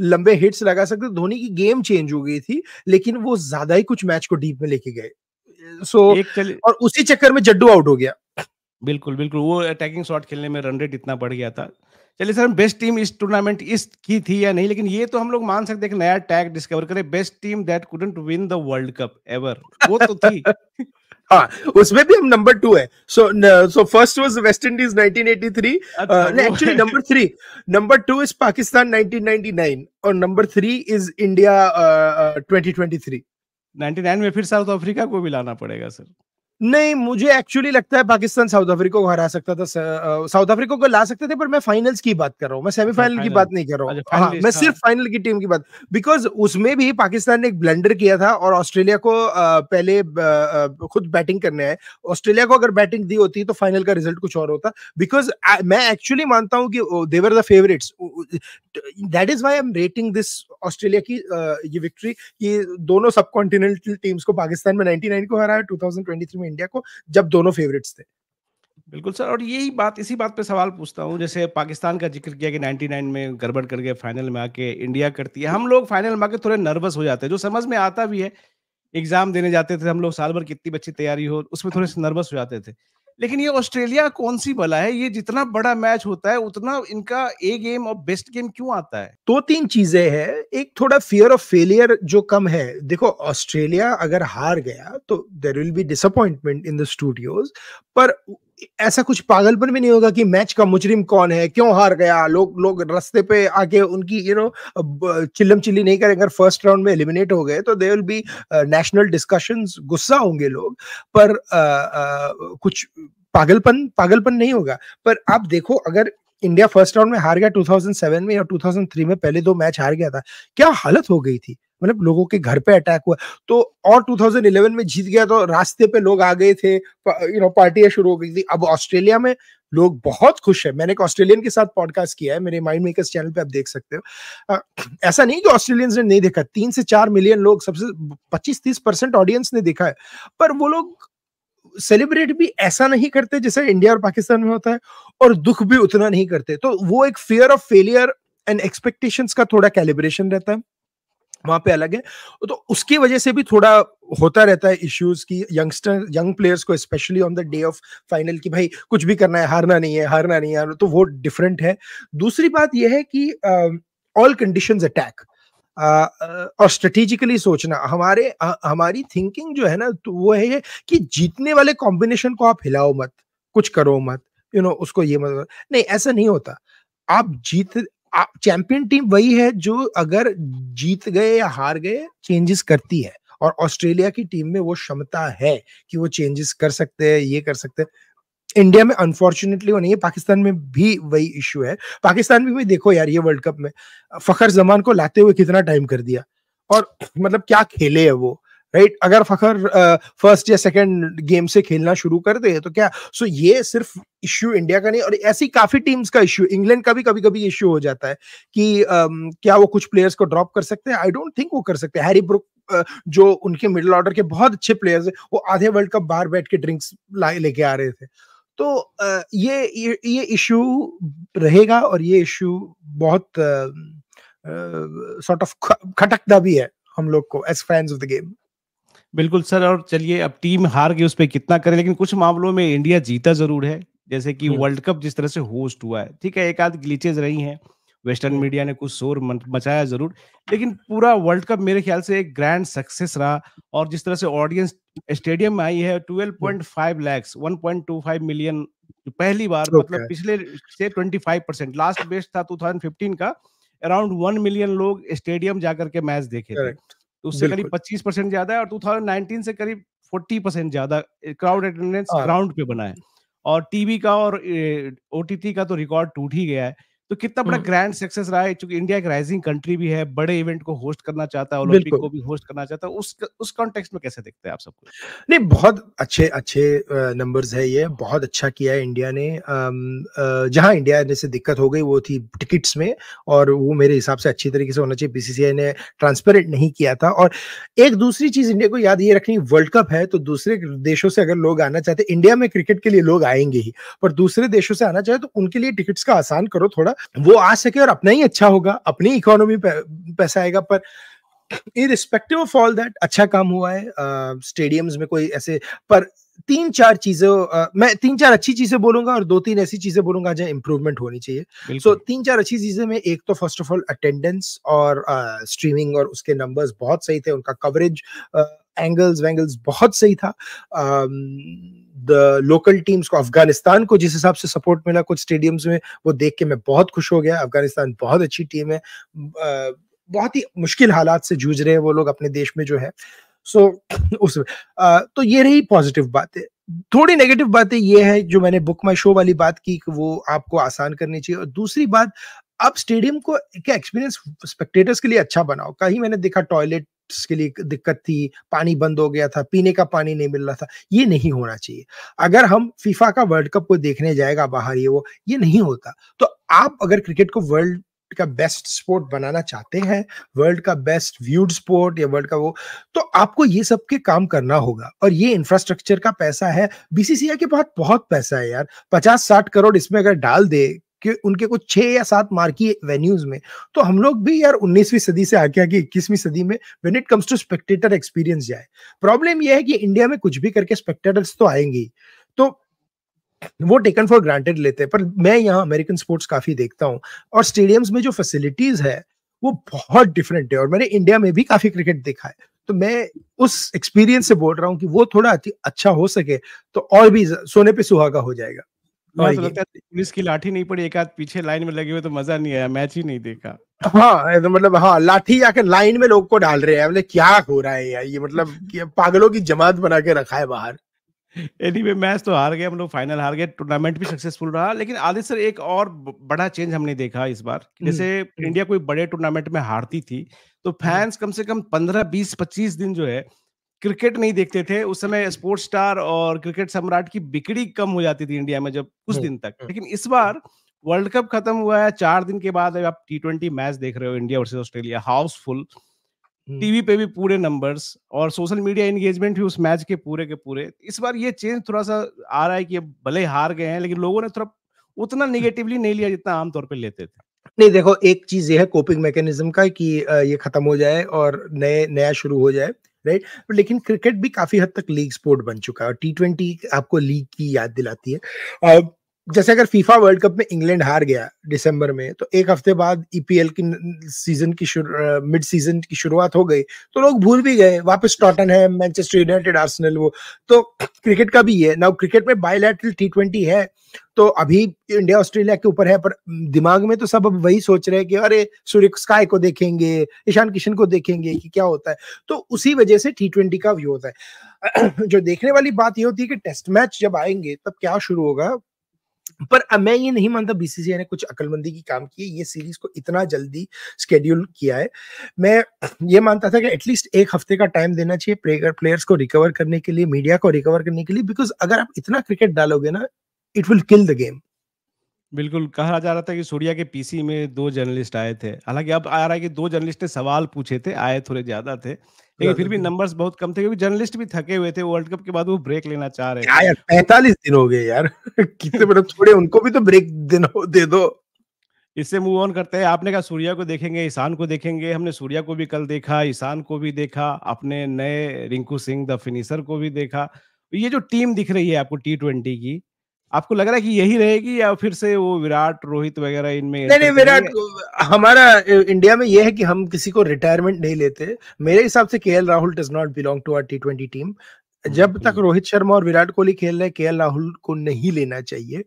लंबे हिट्स लगा सकते धोनी की गेम चेंज हो गई थी लेकिन वो ज्यादा ही कुछ मैच को डीप में लेके गए सो और उसी चक्कर में जड्डू आउट हो गया बिल्कुल बिल्कुल वो अटैकिंग शॉट खेलने में रन रेट इतना बढ़ गया था चलिए सर बेस्ट टीम इस टूर्नामेंट इस की थी या नहीं लेकिन ये तो हम लोग मान सकते हैं नया टैग डिस्कवर करें best team that couldn't win the world cup ever वो तो थी हाँ, उसमें भी हम नंबर टू अच्छा, uh, है so so first was West Indies 1983 actually number three number two is Pakistan 1999 और नंबर थ्री इज इंडिया 2023 99 में फिर साउथ अफ्रीका को भी लाना पड़ेगा सर नहीं मुझे एक्चुअली लगता है पाकिस्तान साउथ अफ्रीका को हरा सकता था साउथ अफ्रीका को ला सकते थे पर मैं फाइनल्स की बात कर रहा हूँ मैं सेमीफाइनल अच्छा, की बात नहीं कर रहा हूँ अच्छा, हाँ, मैं हाँ। सिर्फ फाइनल की टीम की बात बिकॉज उसमें भी पाकिस्तान ने एक ब्लेंडर किया था और ऑस्ट्रेलिया को पहले खुद बैटिंग करने आए ऑस्ट्रेलिया को अगर बैटिंग दी होती तो फाइनल का रिजल्ट कुछ और होता बिकॉज मैं एक्चुअली मानता हूँ कि they were the favourites that is why I am rating this Australia की ये विक्ट्री कि दोनों सब कॉन्टिनेंटल टीम्स को पाकिस्तान में नाइनटी को हराया टू में में इंडिया को जब दोनों फेवरेट्स थे बिल्कुल सर और यही बात इसी बात पे सवाल पूछता हूँ जैसे पाकिस्तान का जिक्र किया कि 99 में गड़बड़ कर गए फाइनल में आके इंडिया करती है हम लोग फाइनल में आके थोड़े नर्वस हो जाते हैं जो समझ में आता भी है एग्जाम देने जाते थे हम लोग साल भर कितनी बच्ची तैयारी हो उसमें थोड़े से नर्वस हो जाते थे लेकिन ये ऑस्ट्रेलिया कौन सी भला है ये जितना बड़ा मैच होता है उतना इनका ए गेम और बेस्ट गेम क्यों आता है दो तो तीन चीजें हैं एक थोड़ा फियर ऑफ फेलियर जो कम है देखो ऑस्ट्रेलिया अगर हार गया तो there will be disappointment in the studios पर ऐसा कुछ पागलपन भी नहीं होगा कि मैच का मुजरिम कौन है क्यों हार गया लोग लोग रास्ते पे आके उनकी यू नो चिल्लम चिल्ली नहीं करेंगे अगर फर्स्ट राउंड में एलिमिनेट हो गए तो they will be national discussion गुस्सा होंगे लोग पर uh, uh, कुछ पागलपन पागलपन नहीं होगा पर आप देखो अगर इंडिया फर्स्ट राउंड में हार गया 2007 में और 2003 में पहले दो मैच हार गया था क्या हालत हो गई थी मतलब लोगों के घर पे अटैक हुआ तो और 2011 में जीत गया तो रास्ते पे लोग आ गए थे यू नो पार्टियां शुरू हो गई थी अब ऑस्ट्रेलिया में लोग बहुत खुश है मैंने एक ऑस्ट्रेलियन के साथ पॉडकास्ट किया है मेरे माइंड मेकर्स चैनल पे आप देख सकते हो ऐसा नहीं कि ऑस्ट्रेलियंस ने नहीं देखा तीन से चार मिलियन लोग सबसे पच्चीस तीस परसेंट ऑडियंस ने देखा है पर वो लोग सेलिब्रेट भी ऐसा नहीं करते जैसे इंडिया और पाकिस्तान में होता है और दुख भी उतना नहीं करते तो वो एक fear of failure and expectations का थोड़ा कैलिब्रेशन रहता है वहां पे अलग है तो उसकी वजह से भी थोड़ा होता रहता है इश्यूज की यंगस्टर यंग प्लेयर्स को specially on the day of final की भाई कुछ भी करना है हारना नहीं है हारना नहीं है तो वो डिफरेंट है दूसरी बात यह है कि ऑल कंडीशंस अटैक और स्ट्रेटेजिकली सोचना हमारे आ, हमारी थिंकिंग जो है ना तो वो है कि जीतने वाले कॉम्बिनेशन को आप हिलाओ मत कुछ करो मत यू you नो know, उसको ये मत नहीं ऐसा नहीं होता आप जीत चैंपियन टीम वही है जो अगर जीत गए या हार गए चेंजेस करती है और ऑस्ट्रेलिया की टीम में वो क्षमता है कि वो चेंजेस कर सकते हैं ये कर सकते हैं इंडिया में अनफॉर्चुनेटली वो नहीं है पाकिस्तान में भी वही इश्यू है पाकिस्तान में भी देखो यार ये वर्ल्ड कप में फखर जमान को लाते हुए कितना टाइम कर दिया और मतलब क्या खेले है वो राइट right? अगर फखर फर्स्ट या सेकंड गेम से खेलना शुरू कर दे तो क्या सो so ये सिर्फ इश्यू इंडिया का नहीं और ऐसी काफी टीम्स का इश्यू इंग्लैंड का भी कभी कभी इश्यू हो जाता है कि um, क्या वो कुछ प्लेयर्स को ड्रॉप कर सकते हैं आई डोंट थिंक वो कर सकते हैरी ब्रुक जो उनके मिडिल ऑर्डर के बहुत अच्छे प्लेयर्स हैं वो आधे वर्ल्ड कप बाहर बैठ के ड्रिंक्स लेके आ रहे थे तो ये ये, ये इशू रहेगा और ये इशू बहुत सॉर्ट ऑफ खटकता भी है हम लोग को as fans of the game बिल्कुल सर और चलिए अब टीम हार गई उस पर कितना करें लेकिन कुछ मामलों में इंडिया जीता जरूर है जैसे कि वर्ल्ड कप जिस तरह से होस्ट हुआ है ठीक है एक आध ग्लीचेज रही हैं वेस्टर्न मीडिया ने कुछ शोर मचाया जरूर लेकिन पूरा वर्ल्ड कप मेरे ख्याल से एक ग्रैंड सक्सेस रहा और जिस तरह से ऑडियंस स्टेडियम में आई है 12.5 लाख 1.25 मिलियन पहली बार okay. मतलब पिछले से 25 परसेंट लास्ट बेस्ट था 2015 का अराउंड वन मिलियन लोग स्टेडियम जाकर के मैच देखे Correct. थे तो उससे करीब 25 परसेंट ज्यादा है और 2019 से करीब 40 परसेंट ज्यादा क्राउड अटेंडेंस हाँ। ग्राउंड पे बना है और टीवी का और ओ का तो रिकॉर्ड टूट ही गया है तो कितना बड़ा ग्रैंड हम्म। सक्सेस रहा है चूंकि इंडिया एक राइजिंग कंट्री भी है बड़े इवेंट को होस्ट करना चाहता है ओलंपिक को भी होस्ट करना चाहता है उस उस कॉन्टेक्स्ट में कैसे देखते हैं आप सबको नहीं बहुत अच्छे अच्छे नंबर्स है ये बहुत अच्छा किया है इंडिया ने जहां इंडिया ने से दिक्कत हो गई वो थी टिकट्स में और वो मेरे हिसाब से अच्छी तरीके से होना चाहिए बीसीसीआई ने ट्रांसपेरेंट नहीं किया था और एक दूसरी चीज इंडिया को याद ये रखनी वर्ल्ड कप है तो दूसरे देशों से अगर लोग आना चाहते इंडिया में क्रिकेट के लिए लोग आएंगे ही पर दूसरे देशों से आना चाहे तो उनके लिए टिकट्स का आसान करो थोड़ा वो आ सके और अपना ही अच्छा होगा अपनी इकोनॉमी पैसा आएगा पर इरिस्पेक्टिव ऑफ ऑल दैट अच्छा काम हुआ है स्टेडियम्स uh, में कोई ऐसे पर तीन चार चीजें uh, मैं तीन चार अच्छी चीजें बोलूंगा और दो तीन ऐसी चीजें बोलूंगा जहां इंप्रूवमेंट होनी चाहिए सो so, तीन चार अच्छी चीजें में एक तो फर्स्ट ऑफ ऑल अटेंडेंस और स्ट्रीमिंग uh, और उसके नंबर्स बहुत सही थे उनका कवरेज uh, एंगल्स वेंगल्स बहुत सही था द लोकल टीम्स को अफगानिस्तान को जिस हिसाब से सपोर्ट मिला कुछ स्टेडियम्स में वो देख के मैं बहुत खुश हो गया अफगानिस्तान बहुत अच्छी टीम है uh, बहुत ही मुश्किल हालात से जूझ रहे हैं वो लोग अपने देश में जो है सो so, uh, तो ये रही पॉजिटिव बातें थोड़ी नेगेटिव बातें ये है जो मैंने बुक माई शो वाली बात की कि वो आपको आसान करनी चाहिए और दूसरी बात अब स्टेडियम को क्या एक्सपीरियंस स्पेक्टेटर्स के लिए अच्छा बनाओ कहीं मैंने देखा टॉयलेट के लिए दिक्कत थी पानी बंद हो गया था पीने का पानी नहीं मिल रहा था ये नहीं होना चाहिए अगर हम फीफा का वर्ल्ड कप को देखने जाएगा बाहर ये वो ये नहीं होता तो आप अगर क्रिकेट को वर्ल्ड का बेस्ट स्पोर्ट बनाना चाहते हैं वर्ल्ड का बेस्ट व्यूड स्पोर्ट या वर्ल्ड का वो तो आपको ये सब के काम करना होगा और ये इंफ्रास्ट्रक्चर का पैसा है बीसीसीआई के पास बहुत पैसा है यार पचास साठ करोड़ इसमें अगर डाल दे कि उनके कुछ छह या सात मार्की वेन्यूज में तो हम लोग भी यार उन्नीसवीं सदी से आके आगे इक्कीसवीं सदी में when it comes to spectator experience जाए प्रॉब्लम यह है कि इंडिया में कुछ भी करके स्पेक्टेटर्स तो आएंगे तो वो टेकन फॉर ग्रांटेड लेते हैं पर मैं यहाँ अमेरिकन स्पोर्ट्स काफी देखता हूँ और स्टेडियम्स में जो फैसिलिटीज है वो बहुत डिफरेंट है और मैंने इंडिया में भी काफी क्रिकेट देखा है तो मैं उस एक्सपीरियंस से बोल रहा हूँ कि वो थोड़ा अच्छा हो सके तो और भी सोने पे सुहागा हो जाएगा हाँ, हाँ, लगता है पुलिस की लाठी नहीं पड़ी एक आध पीछे लाइन में लगे हुए तो मजा नहीं आया मैच ही नहीं देखा हाँ तो मतलब हाँ लाठी आके लाइन में लोग को डाल रहे हैं मतलब क्या हो रहा है यार ये मतलब पागलों की जमात बना के रखा है बाहर एनीवे anyway, मैच तो हार गए हम लोग फाइनल हार गए टूर्नामेंट भी सक्सेसफुल रहा लेकिन आदि सर एक और बड़ा चेंज हमने देखा इस बार हम्म, जैसे इंडिया हम्म। कोई बड़े टूर्नामेंट में हारती थी तो फैंस हम्म। कम से कम पंद्रह बीस पच्चीस दिन जो है क्रिकेट नहीं देखते थे उस समय स्पोर्ट्स स्टार और क्रिकेट सम्राट की बिक्री कम हो जाती थी इंडिया में जब कुछ दिन तक हम्म, लेकिन हम्म, इस बार हम्म। वर्ल्ड कप खत्म हुआ है चार दिन के बाद आप टी ट्वेंटी मैच देख रहे हो India versus Australia house full TV पे भी पूरे नंबर्स और सोशल मीडिया एंगेजमेंट भी उस मैच के पूरे के पूरे इस बार ये चेंज थोड़ा सा आ रहा है कि भले हार गए हैं लेकिन लोगों ने थोड़ा उतना निगेटिवली नहीं लिया जितना आमतौर पर लेते थे नहीं देखो एक चीज ये है कोपिंग मैकेनिज्म का कि ये खत्म हो जाए और नए नया शुरू हो जाए राइट लेकिन क्रिकेट भी काफी हद तक लीग स्पोर्ट बन चुका है और टी ट्वेंटी आपको लीग की याद दिलाती है जैसे अगर फीफा वर्ल्ड कप में इंग्लैंड हार गया दिसंबर में तो एक हफ्ते बाद ईपीएल e की सीजन की मिड सीजन की शुरुआत हो गई तो लोग भूल भी गए वापस टॉटन है मैनचेस्टर यूनाइटेड आर्सेनल वो तो क्रिकेट का भी है ना क्रिकेट में बायोलैट्रल टी ट्वेंटी है तो अभी इंडिया ऑस्ट्रेलिया के ऊपर है पर दिमाग में तो सब अब वही सोच रहे हैं कि अरे सूर्य स्काय को देखेंगे ईशान किशन को देखेंगे कि क्या होता है तो उसी वजह से टी ट्वेंटी का व्यू होता है जो देखने वाली बात ये होती है कि टेस्ट मैच जब आएंगे तब क्या शुरू होगा पर मैं ये नहीं मानता बीसीसीआई ने कुछ अकलमंदी की काम की है ये सीरीज को इतना जल्दी स्केड्यूल किया है मैं ये मानता था कि एटलीस्ट एक हफ्ते का टाइम देना चाहिए प्लेयर प्लेयर्स को रिकवर करने के लिए मीडिया को रिकवर करने के लिए बिकॉज अगर आप इतना क्रिकेट डालोगे ना it will kill the game बिल्कुल कहा जा रहा था कि सूर्या के पीसी में दो जर्नलिस्ट आए थे हालांकि अब आ रहा है कि दो जर्नलिस्ट ने सवाल पूछे थे आए थोड़े ज्यादा थे लेकिन फिर भी नंबर्स बहुत कम थे क्योंकि जर्नलिस्ट भी थके हुए थे वर्ल्ड कप के बाद वो ब्रेक लेना चाह रहे थे यार पैंतालीस दिन हो गए यार कितने मतलब थोड़े उनको भी तो ब्रेक दिन दे दो इससे मूव ऑन करते हैं आपने कहा सूर्या को देखेंगे ईशान को देखेंगे हमने सूर्या को भी कल देखा ईशान को भी देखा अपने नए रिंकू सिंह द फिनिशर को भी देखा ये जो टीम दिख रही है आपको टी ट्वेंटी की आपको लग रहा है कि यही रहेगी या फिर से वो विराट रोहित वगैरह इनमें नहीं नहीं विराट हमारा इंडिया में ये है कि हम किसी को रिटायरमेंट नहीं लेते मेरे हिसाब से के Rahul does not belong to our T twenty team जब हम्म। तक रोहित शर्मा और विराट कोहली खेल रहे के राहुल को नहीं लेना चाहिए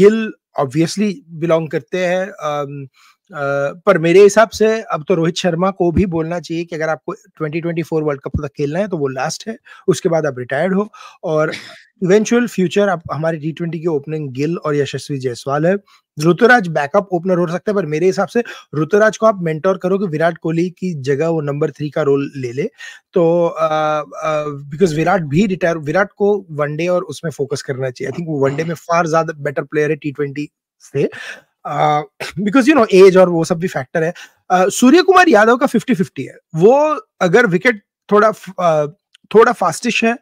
गिल ऑब्वियसली बिलोंग करते हैं पर मेरे हिसाब से अब तो रोहित शर्मा को भी बोलना चाहिए कि अगर आपको 2024 वर्ल्ड कप तक खेलना है तो वो लास्ट है उसके बाद आप रिटायर्ड हो और इवेंचुअल फ्यूचर आप हमारे टी ट्वेंटी के ओपनिंग गिल और यशस्वी जायसवाल है ऋतुराज बैकअप ओपनर हो सकता है पर मेरे हिसाब से ऋतुराज को आप मेंटोर करो कि विराट कोहली की जगह वो नंबर थ्री का रोल ले ले तो बिकॉज विराट भी रिटायर विराट को वनडे और उसमें फोकस करना चाहिए आई थिंक वो वनडे में फार ज्यादा बेटर प्लेयर है टी ट्वेंटी से बिकॉज यू नो एज और वो सब भी फैक्टर है सूर्य कुमार यादव का फिफ्टी फिफ्टी है वो अगर विकेट थोड़ा uh, थोड़ा फास्टिश है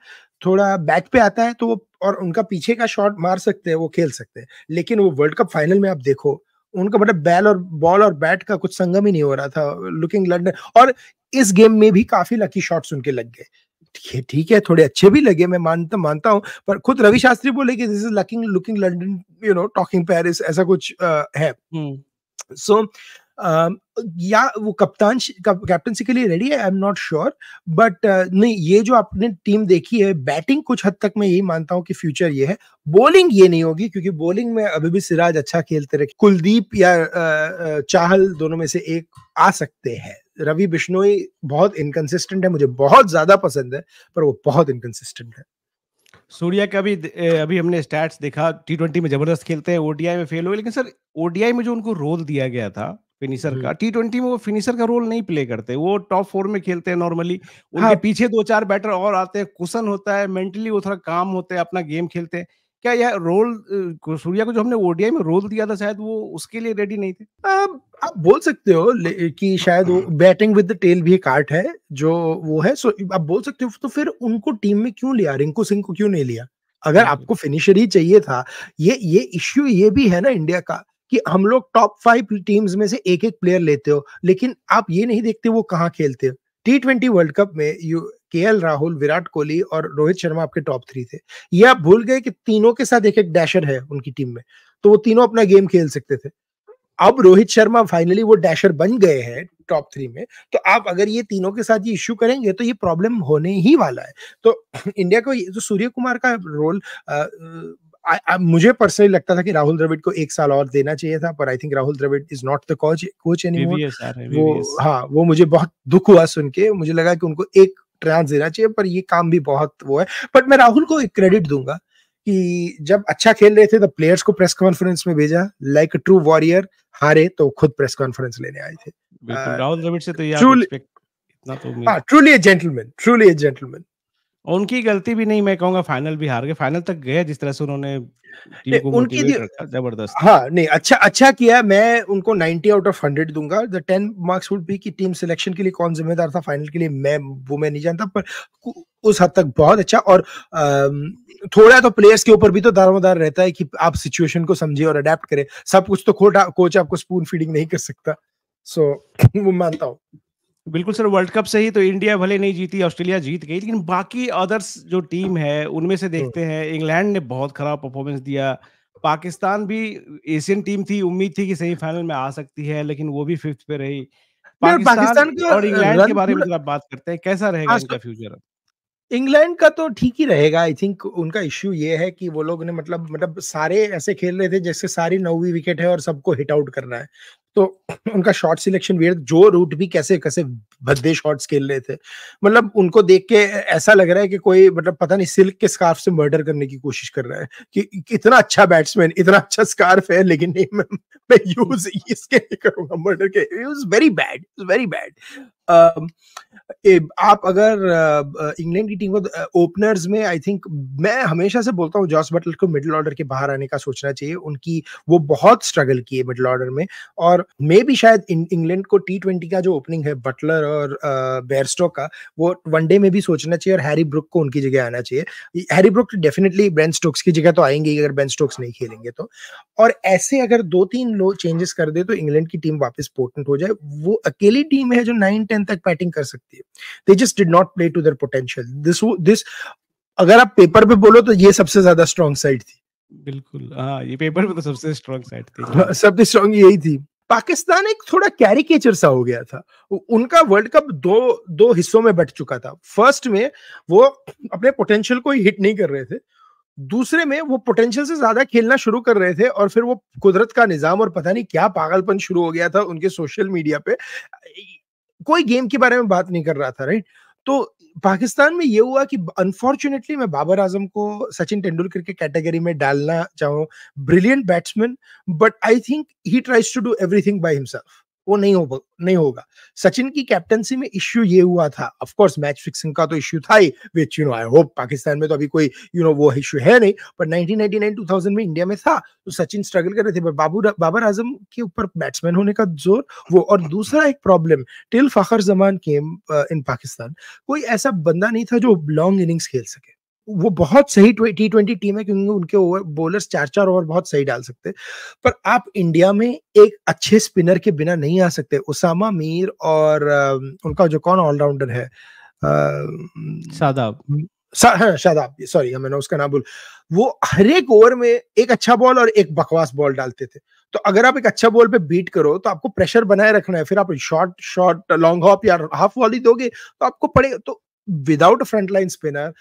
थोड़ा बैक पे आता है तो वो और उनका पीछे का शॉट मार सकते हैं वो खेल सकते हैं लेकिन वो वर्ल्ड कप फाइनल में आप देखो उनका मतलब बैल और बॉल और बैट का कुछ संगम ही नहीं हो रहा था लुकिंग लंडन और इस गेम में भी काफी लकी शॉट्स उनके लग गए ठीक है थोड़े अच्छे भी लगे मैं मानता मानता हूँ पर खुद रवि शास्त्री बोले कि this is lacking looking London you know talking Paris ऐसा कुछ है सो हम्म। hmm. so, Uh, या वो कप्तान कैप्टनसी के लिए रेडी है I am not sure but नहीं ये जो आपने टीम देखी है बैटिंग कुछ हद तक मैं यही मानता हूँ कि फ्यूचर ये है बॉलिंग ये नहीं होगी क्योंकि बॉलिंग में अभी भी सिराज अच्छा खेलते रहे कुलदीप या uh, चाहल दोनों में से एक आ सकते हैं रवि बिश्नोई बहुत इनकन्सिस्टेंट है मुझे बहुत ज्यादा पसंद है पर वो बहुत इनकन्सिस्टेंट है सूर्या का भी अभी हमने स्टैट्स देखा टी ट्वेंटी में जबरदस्त खेलते हैं ओडीआई में फेल हुए लेकिन सर ओडीआई में जो उनको रोल दिया गया था फिनिशर का टी हम्म। ट्वेंटी में वो फिनिशर का रोल नहीं प्ले करते वो टॉप फोर में खेलते हैं नॉर्मली हाँ। उनके हाँ। पीछे दो चार बैटर और आते हैं कुशन होता है मेंटली वो थोड़ा काम होते हैं अपना गेम खेलते हैं क्या यह रोल सूर्या को जो हमने ओडीआई में रोल दिया था शायद वो उसके लिए रेडी नहीं थे आप आप बोल सकते हो कि शायद वो बैटिंग विद द टेल भी एक आर्ट है जो वो है सो आप बोल सकते हो तो फिर उनको टीम में क्यों लिया रिंकू सिंह को क्यों नहीं लिया अगर आपको फिनिशर ही चाहिए था ये ये इश्यू ये भी है ना इंडिया का कि हम लोग टॉप फाइव टीम्स में से एक एक प्लेयर लेते हो लेकिन आप ये नहीं देखते वो कहाँ खेलते हो टी ट्वेंटी वर्ल्ड कप में यू के राहुल विराट कोहली और रोहित शर्मा आपके टॉप थ्री थे ये आप भूल गए कि तीनों के साथ एक एक डैशर है उनकी टीम में तो वो तीनों अपना गेम खेल सकते थे अब रोहित शर्मा फाइनली वो डैशर बन गए हैं टॉप थ्री में तो आप अगर ये तीनों के साथ ये इश्यू करेंगे तो ये प्रॉब्लम होने ही वाला है तो इंडिया को जो तो सूर्य कुमार का रोल आ, आ, आ, मुझे पर्सनली लगता था कि राहुल द्रविड को एक साल और देना चाहिए था पर I think Rahul Dravid is not the coach coach anymore वो हाँ वो मुझे बहुत दुख हुआ सुन के मुझे लगा कि उनको एक ट्रांस देना चाहिए पर ये काम भी बहुत वो है बट मैं राहुल को एक क्रेडिट दूंगा कि जब अच्छा खेल रहे थे तो प्लेयर्स को प्रेस कॉन्फ्रेंस में भेजा लाइक ट्रू वॉरियर हारे तो खुद प्रेस कॉन्फ्रेंस लेने आए थे राहुल द्रविड़ से तो यार ट्रूली जेंटलमैन ट्रूली जेंटलमैन उनकी गलती भी नहीं मैं कहूंगा फाइनल भी हार गए फाइनल तक गए जिस तरह से उन्होंने उनकी जबरदस्त हाँ नहीं अच्छा अच्छा किया मैं उनको 90 आउट ऑफ 100 दूंगा द 10 मार्क्स वुड बी कि टीम सिलेक्शन के लिए कौन जिम्मेदार था फाइनल के लिए मैं वो मैं नहीं जानता पर उस हद तक बहुत अच्छा और थोड़ा तो प्लेयर्स के ऊपर भी तो दारोमदार रहता है कि आप सिचुएशन को समझे और अडेप्ट करें सब कुछ तो कोच आपको स्पून फीडिंग नहीं कर सकता सो so, वो मानता हूँ बिल्कुल सर वर्ल्ड कप से ही तो इंडिया भले नहीं जीती ऑस्ट्रेलिया जीत गई लेकिन बाकी अदर्स जो टीम है उनमें से देखते हम्म। हैं इंग्लैंड ने बहुत खराब परफॉर्मेंस दिया पाकिस्तान भी एशियन टीम थी उम्मीद थी कि सेमीफाइनल में आ सकती है लेकिन वो भी फिफ्थ पे रही पाकिस्तान, और इंग्लैंड के बारे में बात करते हैं कैसा रहेगा हाँ, इनका फ्यूचर तो इंग्लैंड का तो ठीक ही रहेगा आई थिंक उनका इश्यू ये है कि वो लोग ने मतलब मतलब सारे ऐसे खेल रहे थे जैसे सारी नौवीं विकेट है और सबको हिट आउट करना है तो उनका shot selection where Joe Root भी कैसे कैसे भद्दे शॉट्स खेल रहे थे मतलब उनको देख के ऐसा लग रहा है कि कोई मतलब पता नहीं सिल्क के स्कार्फ से मर्डर करने की कोशिश कर रहा है कि इतना अच्छा बैट्समैन इतना अच्छा स्कार्फ है लेकिन नहीं मैं, मैं यूज इसके करूंगा मर्डर के it was very bad very bad Um, आप अगर इंग्लैंड की टीम को ओपनर्स में आई थिंक मैं हमेशा से बोलता हूँ जॉस बटल को मिडिल ऑर्डर के बाहर आने का सोचना चाहिए उनकी वो बहुत स्ट्रगल किए मिडिल ऑर्डर में और मे भी शायद इंग्लैंड को टी ट्वेंटी का जो ओपनिंग है बटलर और बेरस्टो का वो वनडे में भी सोचना चाहिए और हैरी ब्रुक को उनकी जगह आना चाहिए Harry Brook definitely Ben Stokes की जगह तो आएंगे अगर बेन स्टोक्स नहीं खेलेंगे तो और ऐसे अगर दो तीन लोग चेंजेस कर दे तो इंग्लैंड की टीम वापस पोर्टेंट हो जाए वो अकेली टीम है जो नाइन टेन तक बैटिंग कर सकती है they just did not play to their potential this this अगर आप पेपर पे बोलो तो ये सबसे ज्यादा स्ट्रॉन्ग साइड थी बिल्कुल हाँ ये पेपर पे तो सबसे स्ट्रॉन्ग साइड थी हाँ, सबसे स्ट्रॉन्ग यही थी पाकिस्तान एक थोड़ा कैरिकेचर सा हो गया था उनका वर्ल्ड कप दो दो हिस्सों में बट चुका था फर्स्ट में वो अपने पोटेंशियल को ही हिट नहीं कर रहे थे दूसरे में वो पोटेंशियल से ज्यादा खेलना शुरू कर रहे थे और फिर वो कुदरत का निजाम और पता नहीं क्या पागलपन शुरू हो गया था उनके सोशल मीडिया पे कोई गेम के बारे में बात नहीं कर रहा था राइट तो पाकिस्तान में ये हुआ कि अनफॉर्चुनेटली मैं बाबर आजम को सचिन तेंदुलकर के कैटेगरी में डालना चाहूँ brilliant batsman but I think he tries to do everything by himself वो नहीं हो नहीं होगा सचिन की कैप्टनसी में इश्यू ये हुआ था ऑफ कोर्स मैच फिक्सिंग का तो इश्यू था ही which you know I hope Pakistan में तो अभी कोई यू you नो know, वो इश्यू है नहीं पर 1999 2000 में इंडिया में था तो सचिन स्ट्रगल कर रहे थे बाबू बाबर आजम के ऊपर बैट्समैन होने का जोर वो और दूसरा एक problem till Fakhar Zaman came in uh, Pakistan कोई ऐसा बंदा नहीं था जो लॉन्ग इनिंग्स खेल सके वो बहुत सही टी ट्वेंटी टीम है क्योंकि उनके ओवर बॉलर्स चार चार ओवर बहुत सही डाल सकते पर आप इंडिया में एक अच्छे स्पिनर के बिना नहीं आ सकते उसामा मीर और उनका जो कौन ऑलराउंडर है शादाब शादाब सॉरी मैंने उसका नाम बोल वो हर एक ओवर में एक अच्छा बॉल और एक बकवास बॉल डालते थे तो अगर आप एक अच्छा बॉल पे बीट करो तो आपको प्रेशर बनाए रखना है फिर आप शॉर्ट शॉर्ट लॉन्ग हॉप या हाफ वॉली दोगे तो आपको पड़ेगा तो विदाउट फ्रंट लाइन स्पिनर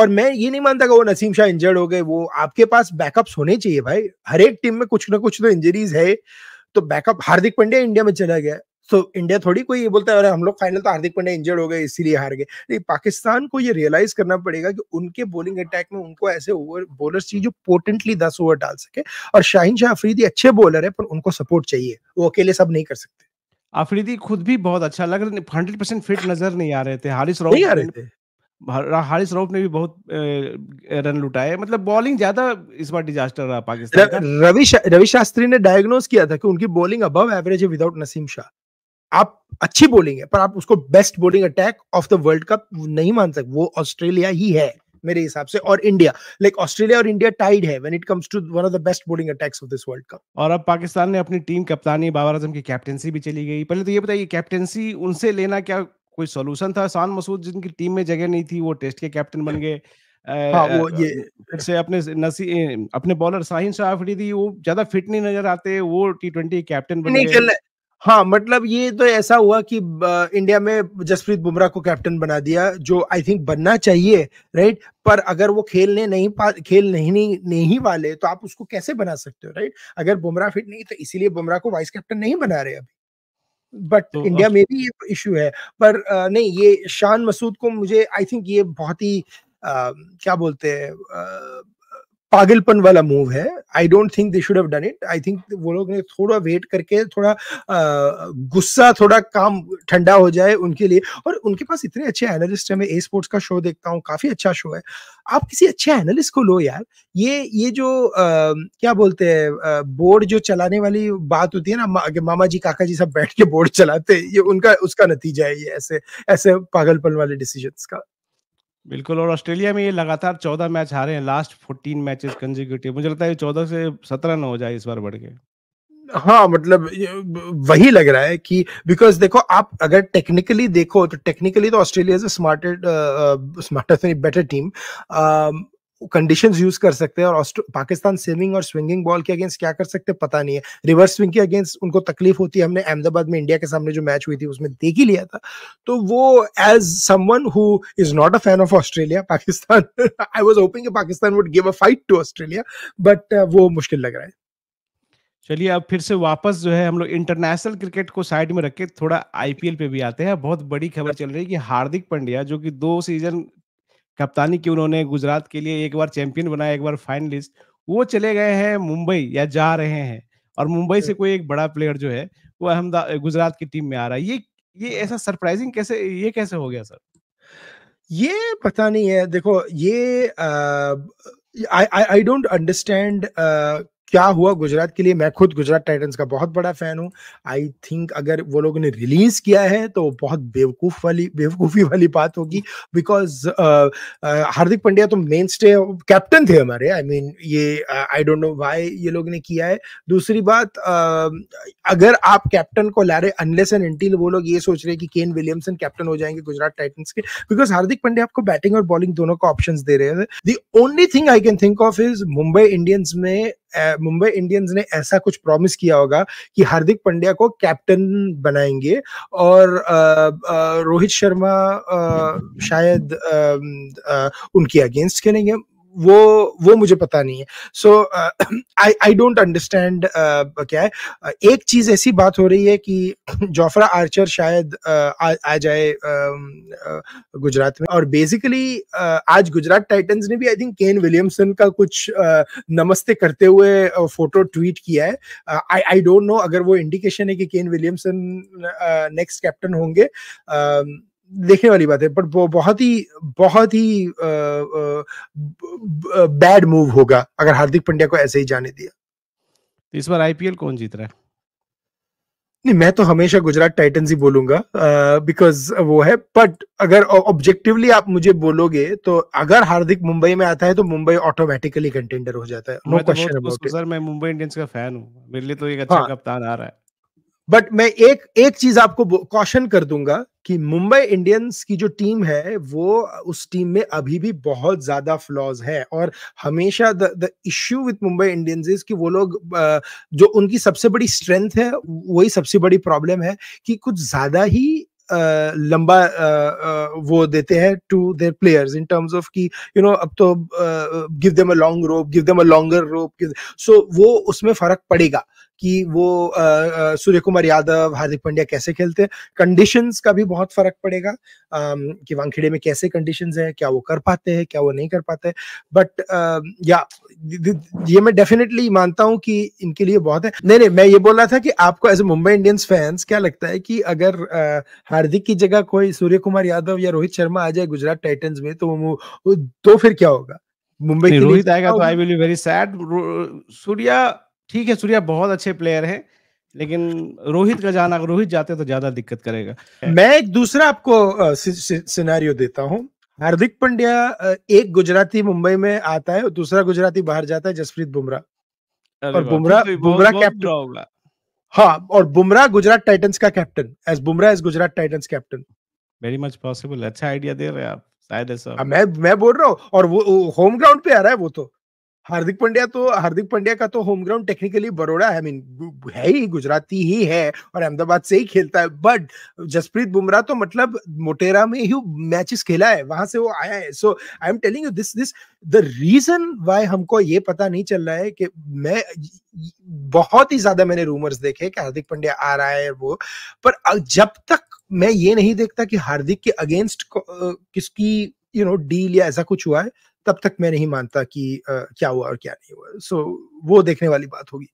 और मैं ये नहीं मानता वो नसीम शाह इंजर्ड हो गए वो आपके पास बैकअप्स होने चाहिए भाई हर एक टीम में कुछ ना कुछ तो इंजरीज है तो बैकअप हार्दिक पंड्या इंडिया में चला गया तो इंडिया थोड़ी कोई ये बोलता है अरे हम लोग फाइनल तो हार्दिक पंड्या इंजर्ड हो गए इसीलिए हार गए लेकिन पाकिस्तान को ये रियलाइज करना पड़ेगा कि उनके बॉलिंग अटैक में उनको ऐसे ओवर बॉलर चाहिए जो पोटेंटली दस ओवर डाल सके और शाहिन शाह अफरीदी अच्छे बॉलर है पर उनको सपोर्ट चाहिए वो अकेले सब नहीं कर सकते अफरीदी खुद भी बहुत अच्छा लग रहा हंड्रेड परसेंट फिट नजर नहीं आ रहे थे हारिस राउफ नहीं आ रहे थे हारिस राउफ ने भी बहुत रन लुटाए मतलब बॉलिंग ज्यादा इस बार डिजास्टर रहा पाकिस्तान रवि रवि शास्त्री ने डायग्नोज किया था कि उनकी बॉलिंग अबव एवरेज है विदाउट नसीम शाह आप अच्छी बॉलिंग है पर आप उसको best bowling attack of the world Cup नहीं मान सकते वो ऑस्ट्रेलिया ही है मेरे हिसाब से और इंडिया लाइक ऑस्ट्रेलिया और इंडिया टाइड है when it comes to one of the best bowling attacks of this World Cup और अब पाकिस्तान ने अपनी टीम कप्तानी बाबर आजम की कैप्टेंसी भी चली गई पहले तो ये बताइए कैप्टेंसी उनसे लेना क्या कोई सोल्यूशन था शान मसूद जिनकी टीम में जगह नहीं थी वो टेस्ट के कैप्टन बन गए हाँ, वो ये फिर से अपने नसी अपने बॉलर साहिन शाह आफरीदी वो ज्यादा फिट नहीं नजर आते वो टी ट्वेंटी कैप्टन बन नहीं खेल हाँ मतलब ये तो ऐसा हुआ कि इंडिया में जसप्रीत बुमराह को कैप्टन बना दिया जो आई थिंक बनना चाहिए राइट पर अगर वो खेलने नहीं पा खेल नहीं, नहीं नहीं वाले तो आप उसको कैसे बना सकते हो राइट अगर बुमराह फिट नहीं तो इसीलिए बुमराह को वाइस कैप्टन नहीं बना रहे अभी बट तो इंडिया में भी ये इशू है पर आ, नहीं ये शान मसूद को मुझे आई थिंक ये बहुत ही आ, क्या बोलते हैं पागलपन वाला मूव है I don't think they should have done it I think वो लोग ने थोड़ा वेट करके थोड़ा गुस्सा थोड़ा काम ठंडा हो जाए उनके लिए और उनके पास इतने अच्छे एनालिस्ट हैं मैं ए स्पोर्ट्स का शो देखता हूँ काफी अच्छा शो है आप किसी अच्छे एनालिस्ट को लो यार ये ये जो आ, क्या बोलते हैं बोर्ड जो चलाने वाली बात होती है ना मा, मामा जी काका जी सब बैठ के बोर्ड चलाते ये उनका उसका नतीजा है ये ऐसे ऐसे पागलपन वाले डिसीजन का बिल्कुल और ऑस्ट्रेलिया में ये लगातार चौदह मैच हारे हैं लास्ट फोर्टीन मैचेस कंजिक्यूटिव मुझे लगता है चौदह से सत्रह न हो जाए इस बार बढ़ के हाँ मतलब वही लग रहा है कि बिकॉज देखो आप अगर टेक्निकली देखो तो टेक्निकली तो Australia is a smarted smartest better team conditions use कर सकते हैं और पाकिस्तान स्विमिंग और स्विंगिंग बॉल के अगेंस्ट क्या कर सकते हैं पता नहीं है रिवर्स स्विंग के अगेंस्ट उनको तकलीफ होती है हमने अहमदाबाद में इंडिया के सामने जो मैच हुई थी उसमें देख ही लिया था तो वो as someone who is not a fan of Australia Pakistan I was hoping कि Pakistan would give a fight to Australia but वो मुश्किल लग रहा है चलिए अब फिर से वापस जो है हम लोग इंटरनेशनल क्रिकेट को साइड में रख के थोड़ा आईपीएल पे भी आते हैं बहुत बड़ी खबर चल रही है कि हार्दिक पंड्या जो कि दो सीजन कप्तानी की उन्होंने गुजरात के लिए एक बार चैंपियन बनाया एक बार फाइनलिस्ट वो चले गए हैं मुंबई या जा रहे हैं और मुंबई से कोई एक बड़ा प्लेयर जो है वो अहमदाबाद गुजरात की टीम में आ रहा है ये ये हाँ। ऐसा सरप्राइजिंग कैसे ये कैसे हो गया सर ये पता नहीं है देखो ये आई आई डोंट अंडरस्टैंड क्या हुआ गुजरात के लिए मैं खुद गुजरात टाइटंस का बहुत बड़ा फैन हूँ आई थिंक अगर वो लोगों ने रिलीज किया है तो बहुत बेवकूफ वाली बेवकूफी वाली बात होगी बिकॉज हार्दिक पंड्या तो मेन स्टे कैप्टन थे हमारे आई I मीन mean, ये आई डोंट नो वाई ये लोग ने किया है दूसरी बात uh, अगर आप कैप्टन को ला रहे अनलेस एंड एंटील वो लोग ये सोच रहे कि केन विलियमसन कैप्टन हो जाएंगे गुजरात टाइटन्स के बिकॉज हार्दिक पंड्या आपको बैटिंग और बॉलिंग दोनों का ऑप्शन दे रहे हैं the only thing I can think of is Mumbai Indians में मुंबई इंडियंस ने ऐसा कुछ प्रॉमिस किया होगा कि हार्दिक पंड्या को कैप्टन बनाएंगे और रोहित शर्मा शायद उनके अगेंस्ट खेलेंगे वो वो मुझे पता नहीं है so I I don't understand क्या है uh, एक चीज ऐसी बात हो रही है कि जोफरा आर्चर शायद uh, आ, आ जाए um, uh, गुजरात में और बेसिकली uh, आज गुजरात टाइटंस ने भी आई थिंक केन विलियमसन का कुछ uh, नमस्ते करते हुए फोटो uh, ट्वीट किया है आई आई डोंट नो अगर वो इंडिकेशन है कि केन विलियमसन नेक्स्ट कैप्टन होंगे um, देखने वाली बात है बट वो बहुत ही बहुत ही बैड मूव होगा अगर हार्दिक पंड्या को ऐसे ही जाने दिया तो इस बार आईपीएल कौन जीत रहा है नहीं मैं तो हमेशा गुजरात टाइटंस ही बोलूंगा बिकॉज uh, वो है बट अगर ऑब्जेक्टिवली आप मुझे बोलोगे तो अगर हार्दिक मुंबई में आता है तो मुंबई ऑटोमेटिकली कंटेंडर हो जाता है नो क्वेश्चन अबाउट मैं मुंबई इंडियंस का फैन हूं मेरे लिए तो एक अच्छा हाँ, कप्तान आ रहा है बट मैं एक एक चीज आपको कॉशन कर दूंगा कि मुंबई इंडियंस की जो टीम है वो उस टीम में अभी भी बहुत ज्यादा फ्लॉज है और हमेशा the issue with Mumbai Indians is कि वो लोग जो उनकी सबसे बड़ी स्ट्रेंथ है वही सबसे बड़ी प्रॉब्लम है कि कुछ ज्यादा ही Uh, लंबा uh, uh, वो देते हैं to their players in terms of की यू नो अब तो give them a long rope give them a longer rope so वो उसमें फर्क पड़ेगा कि वो सूर्य कुमार यादव हार्दिक पांड्या कैसे खेलते हैं कंडीशंस का भी बहुत फर्क पड़ेगा कि वानखेड़े में कैसे कंडीशंस है क्या वो कर पाते हैं क्या वो नहीं कर पाते बट या ये मैं डेफिनेटली मानता हूँ कि इनके लिए बहुत है नहीं नहीं मैं ये बोल रहा था कि आपको as a Mumbai Indians fans क्या लगता है कि अगर हार्दिक की जगह कोई सूर्य कुमार यादव या रोहित शर्मा आ जाए गुजरात टाइटन्स में तो तो फिर क्या होगा मुंबई रोहित आएगा तो I will be very sad Surya ठीक है सूर्या बहुत अच्छे प्लेयर हैं लेकिन रोहित का जाना अगर रोहित जाते तो ज्यादा दिक्कत करेगा मैं एक दूसरा आपको सिनारियो देता हूँ हार्दिक पंड्या एक गुजराती मुंबई में आता है और दूसरा गुजराती बाहर जाता है जसप्रीत बुमराह और बुमराह बुमराह कैप्टन होगा हाँ और बुमराह गुजरात टाइटंस का captain as Bumrah as Gujarat Titans captain very much possible अच्छा आइडिया दे रहे हैं आप शायद ऐसा हाँ, मैं मैं बोल रहा हूँ और वो होम ग्राउंड पे आ रहा है वो तो हार्दिक पंड्या तो हार्दिक पंड्या का तो होम ग्राउंड टेक्निकली बड़ोड़ा है मीन है ही गुजराती ही है और अहमदाबाद से ही खेलता है बट जसप्रीत बुमराह तो मतलब मोटेरा में ही मैचेस खेला है वहां से वो आया है so I am telling you this this the reason why हमको ये पता नहीं चल रहा है कि मैं बहुत ही ज्यादा मैंने रूमर्स देखे कि हार्दिक पंड्या आ रहा है वो पर जब तक मैं ये नहीं देखता कि हार्दिक के अगेंस्ट किसकी यू नो डील या ऐसा कुछ हुआ है तब तक मैं नहीं मानता कि क्या हुआ और क्या नहीं हुआ सो so, वो देखने वाली बात होगी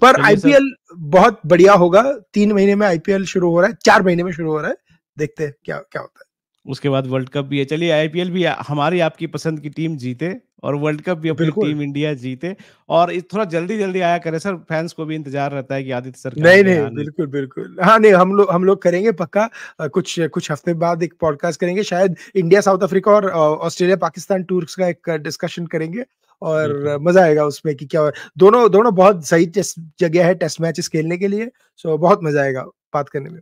पर आईपीएल बहुत बढ़िया होगा तीन महीने में आईपीएल शुरू हो रहा है चार महीने में शुरू हो रहा है देखते हैं क्या क्या होता है उसके बाद वर्ल्ड कप भी है चलिए आईपीएल भी हमारी आपकी पसंद की टीम जीते और वर्ल्ड कप भी अपनी टीम इंडिया जीते और थोड़ा जल्दी जल्दी आया करे सर फैंस को भी इंतजार रहता है कि आदित्य सर नहीं नहीं बिल्कुल बिल्कुल हाँ नहीं हम लोग हम लोग करेंगे पक्का कुछ कुछ हफ्ते बाद एक पॉडकास्ट करेंगे शायद इंडिया साउथ अफ्रीका और ऑस्ट्रेलिया पाकिस्तान टूर्स का एक डिस्कशन करेंगे और मजा आएगा उसमें कि क्या दोनों दोनों बहुत सही जगह है टेस्ट मैचेस खेलने के लिए सो बहुत मजा आएगा बात करने में